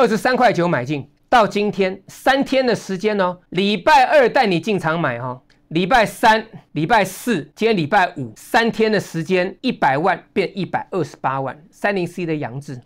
二十三块九买进，到今天三天的时间哦。礼拜二带你进场买哦，礼拜三、礼拜四、今天礼拜五，三天的时间，一百万变一百二十八万。三零 C 的杨志。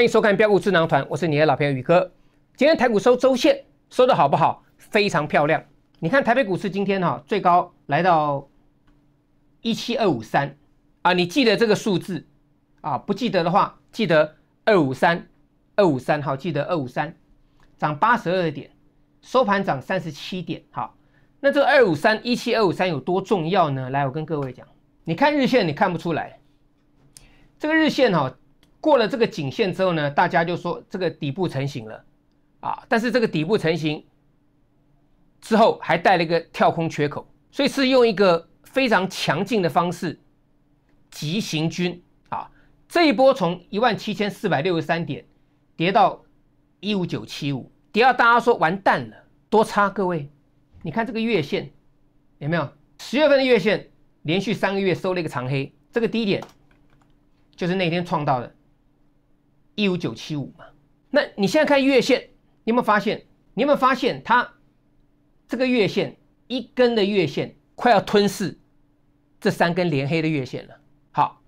欢迎收看标股智囊团，我是你的老朋友宇哥。今天台股收周线收的好不好？非常漂亮。你看台北股市今天哈最高来到一七二五三啊，你记得这个数字啊？不记得的话，记得二五三二五三，哈，记得二五三，涨八十二点，收盘涨三十七点，好。那这二五三一七二五三有多重要呢？来，我跟各位讲，你看日线，你看不出来，这个日线哈。过了这个颈线之后呢，大家就说这个底部成型了，啊，但是这个底部成型之后还带了一个跳空缺口，所以是用一个非常强劲的方式急行军啊，这一波从一万七千四百六十三点跌到一五九七五，第二大家说完蛋了，多差各位，你看这个月线有没有十月份的月线连续三个月收了一个长黑，这个低点就是那天创到的。一五九七五嘛，那你现在看月线，你有没有发现？你有没有发现它这个月线一根的月线快要吞噬这三根连黑的月线了？好，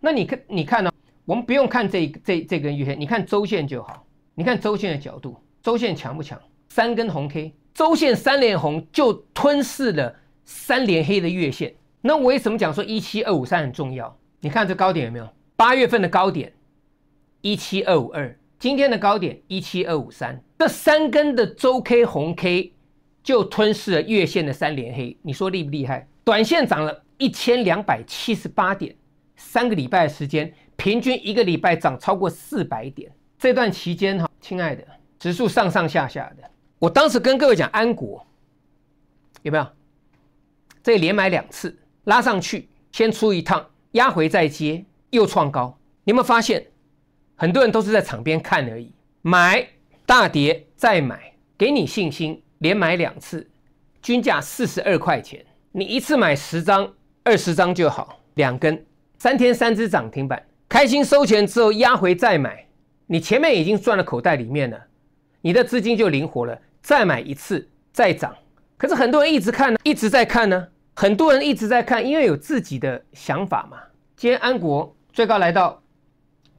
那你看，你看呢？我们不用看这这这根月线，你看周线就好。你看周线的角度，周线强不强？三根红 K，周线三连红就吞噬了三连黑的月线。那为什么讲说一七二五三很重要？你看这高点有没有？八月份的高点。一七二五二，今天的高点一七二五三，这三根的周 K 红 K 就吞噬了月线的三连黑，你说厉不厉害？短线涨了一千两百七十八点，三个礼拜的时间，平均一个礼拜涨超过四百点。这段期间哈，亲爱的，指数上上下下的，我当时跟各位讲，安国有没有？这连买两次，拉上去先出一趟，压回再接，又创高，你有没有发现？很多人都是在场边看而已，买大跌再买，给你信心，连买两次，均价四十二块钱，你一次买十张、二十张就好，两根三天三只涨停板，开心收钱之后压回再买，你前面已经赚了口袋里面了，你的资金就灵活了，再买一次再涨。可是很多人一直看呢，一直在看呢，很多人一直在看，因为有自己的想法嘛。今天安国最高来到。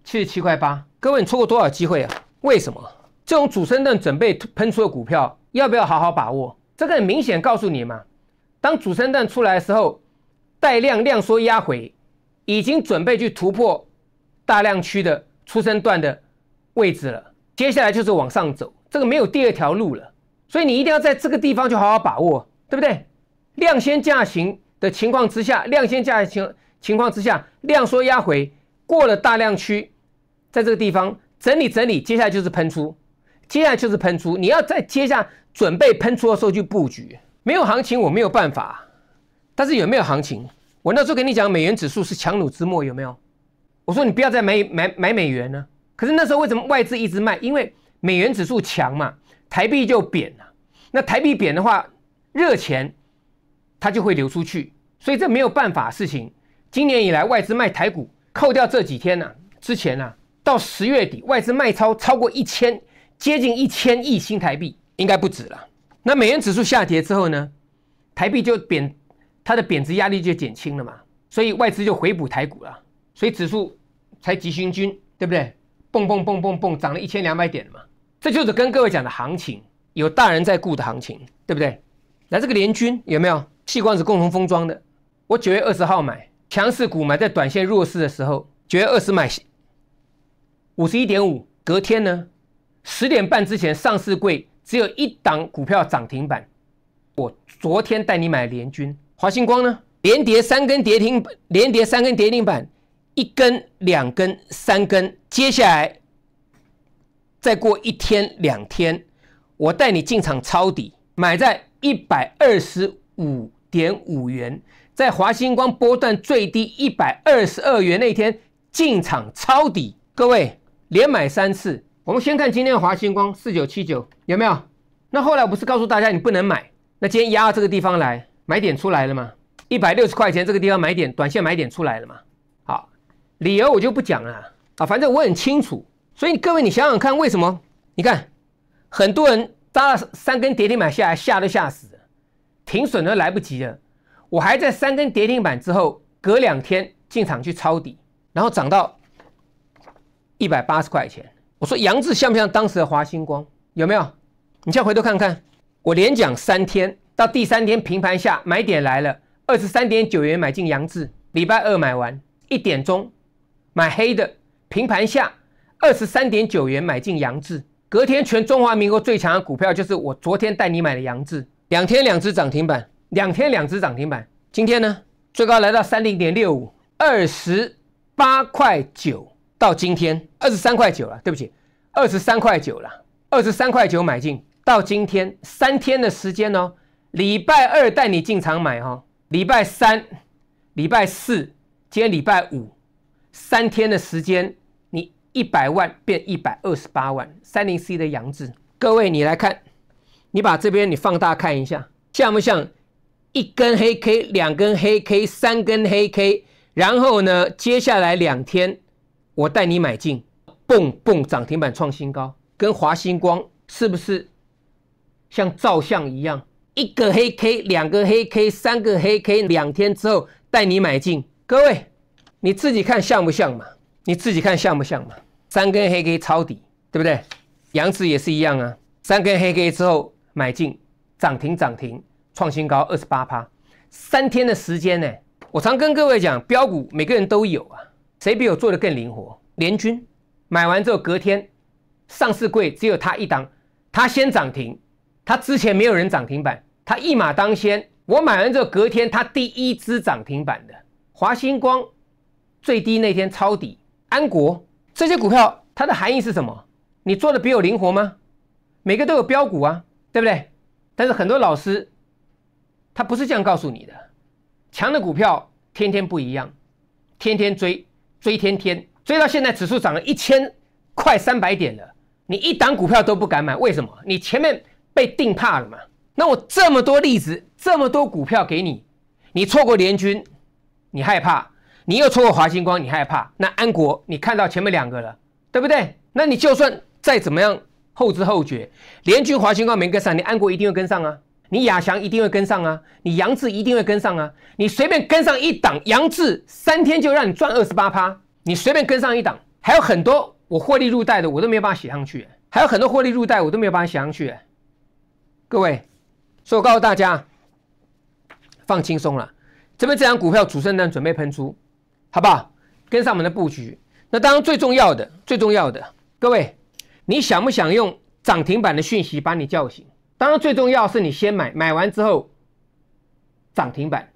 七十七块八，各位，你错过多少机会啊？为什么这种主升段准备喷出的股票，要不要好好把握？这个很明显告诉你嘛，当主升段出来的时候，带量量缩压回，已经准备去突破大量区的出生段的位置了，接下来就是往上走，这个没有第二条路了，所以你一定要在这个地方就好好把握，对不对？量先价行的情况之下，量先价行情况之下，量缩压回过了大量区。在这个地方整理整理，接下来就是喷出，接下来就是喷出。你要在接下准备喷出的时候去布局，没有行情我没有办法。但是有没有行情？我那时候跟你讲，美元指数是强弩之末，有没有？我说你不要再买买买美元了。可是那时候为什么外资一直卖？因为美元指数强嘛，台币就贬了。那台币贬的话，热钱它就会流出去，所以这没有办法事情。今年以来外资卖台股，扣掉这几天呢，之前呢。到十月底，外资卖超超过一千，接近一千亿新台币，应该不止了。那美元指数下跌之后呢，台币就贬，它的贬值压力就减轻了嘛，所以外资就回补台股了，所以指数才急行均，对不对？蹦蹦蹦蹦蹦，涨了一千两百点嘛。这就是跟各位讲的行情，有大人在顾的行情，对不对？那这个联军有没有气罐是共同封装的？我九月二十号买强势股，买在短线弱势的时候，九月二十买。五十一点五，隔天呢，十点半之前上市柜只有一档股票涨停板。我昨天带你买联军华星光呢，连跌三根跌停，连跌三根跌停板，一根、两根、三根。接下来再过一天、两天，我带你进场抄底，买在一百二十五点五元，在华星光波段最低一百二十二元那天进场抄底，各位。连买三次，我们先看今天华星光四九七九有没有？那后来我不是告诉大家你不能买？那今天压这个地方来买点出来了嘛？一百六十块钱这个地方买点，短线买点出来了嘛？好，理由我就不讲了啊，反正我很清楚。所以各位你想想看为什么？你看很多人扎了三根跌停板下来，吓都吓死了，停损都来不及了。我还在三根跌停板之后隔两天进场去抄底，然后涨到。一百八十块钱，我说杨志像不像当时的华星光？有没有？你先回头看看，我连讲三天，到第三天平盘下买点来了，二十三点九元买进杨志，礼拜二买完一点钟买黑的平盘下二十三点九元买进杨志，隔天全中华民国最强的股票就是我昨天带你买的杨志，两天两只涨停板，两天两只涨停板，今天呢最高来到三零点六五，二十八块九。到今天二十三块九了，对不起，二十三块九了，二十三块九买进。到今天三天的时间哦，礼拜二带你进场买哦，礼拜三、礼拜四，今天礼拜五，三天的时间，你一百万变一百二十八万。三零 C 的杨志，各位你来看，你把这边你放大看一下，像不像一根黑 K，两根黑 K，三根黑 K，然后呢，接下来两天。我带你买进，蹦蹦涨停板创新高，跟华星光是不是像照相一样？一个黑 K，两个黑 K，三个黑 K，两天之后带你买进。各位，你自己看像不像嘛？你自己看像不像嘛？三根黑 K 抄底，对不对？杨子也是一样啊，三根黑 K 之后买进，涨停涨停创新高二十八趴，三天的时间呢？我常跟各位讲，标股每个人都有啊。谁比我做的更灵活？联军买完之后隔天上市柜只有他一档，他先涨停，他之前没有人涨停板，他一马当先。我买完之后隔天他第一只涨停板的华星光最低那天抄底安国这些股票，它的含义是什么？你做的比我灵活吗？每个都有标股啊，对不对？但是很多老师他不是这样告诉你的，强的股票天天不一样，天天追。追天天追到现在，指数涨了一千快三百点了，你一档股票都不敢买，为什么？你前面被定怕了嘛？那我这么多例子，这么多股票给你，你错过联军，你害怕；你又错过华星光，你害怕。那安国，你看到前面两个了，对不对？那你就算再怎么样后知后觉，联军、华星光没跟上，你安国一定会跟上啊。你亚翔一定会跟上啊，你杨志一定会跟上啊，你随便跟上一档，杨志三天就让你赚二十八趴，你随便跟上一档，还有很多我获利入袋的，我都没有办法写上去，还有很多获利入袋我都没有办法写上去。各位，所以我告诉大家，放轻松了，这边这张股票主升浪准备喷出，好不好？跟上我们的布局。那当然最重要的，最重要的，各位，你想不想用涨停板的讯息把你叫醒？当然，最重要是你先买，买完之后涨停板，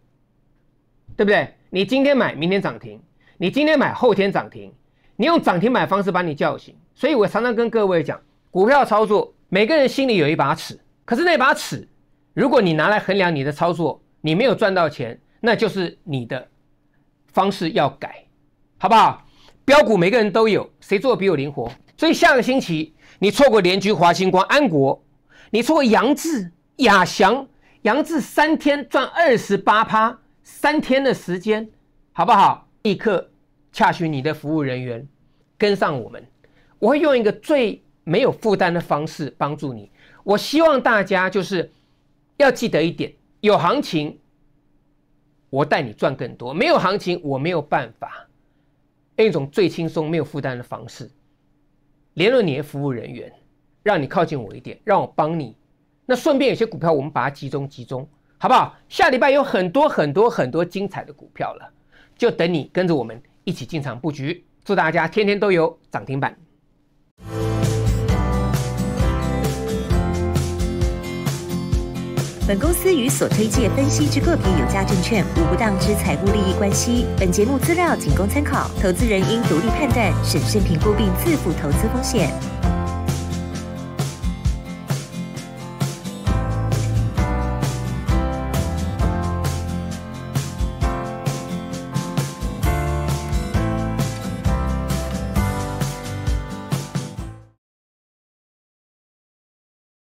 对不对？你今天买，明天涨停；你今天买，后天涨停。你用涨停板方式把你叫醒。所以我常常跟各位讲，股票操作，每个人心里有一把尺。可是那把尺，如果你拿来衡量你的操作，你没有赚到钱，那就是你的方式要改，好不好？标股每个人都有，谁做比我灵活？所以下个星期你错过联军、华星光安国。你说过杨志亚翔，杨志三天赚二十八趴，三天的时间，好不好？立刻洽询你的服务人员，跟上我们。我会用一个最没有负担的方式帮助你。我希望大家就是要记得一点：有行情，我带你赚更多；没有行情，我没有办法。用一种最轻松、没有负担的方式，联络你的服务人员。让你靠近我一点，让我帮你。那顺便有些股票，我们把它集中集中，好不好？下礼拜有很多很多很多精彩的股票了，就等你跟着我们一起进场布局。祝大家天天都有涨停板。本公司与所推介分析之个别有价证券无不当之财务利益关系。本节目资料仅供参考，投资人应独立判断、审慎评估并自负投资风险。